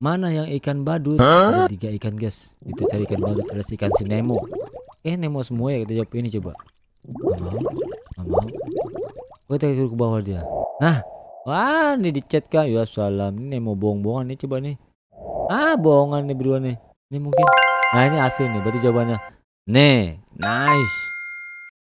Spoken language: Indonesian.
Mana yang ikan badut? Ada tiga ikan guys. itu cari ikan badut. Ada ikan si Nemo. Eh Nemo semua ya kita jawab ini coba. Gak mau, oh, Kita ke bawah dia. Nah, wah ini di chat kan? Ya salam. Ini Nemo bohong-bohongan nih coba nih. Ah bohongan nih berdua nih. Ini mungkin. Nah ini asli nih. Berarti jawabannya. Nih, nice.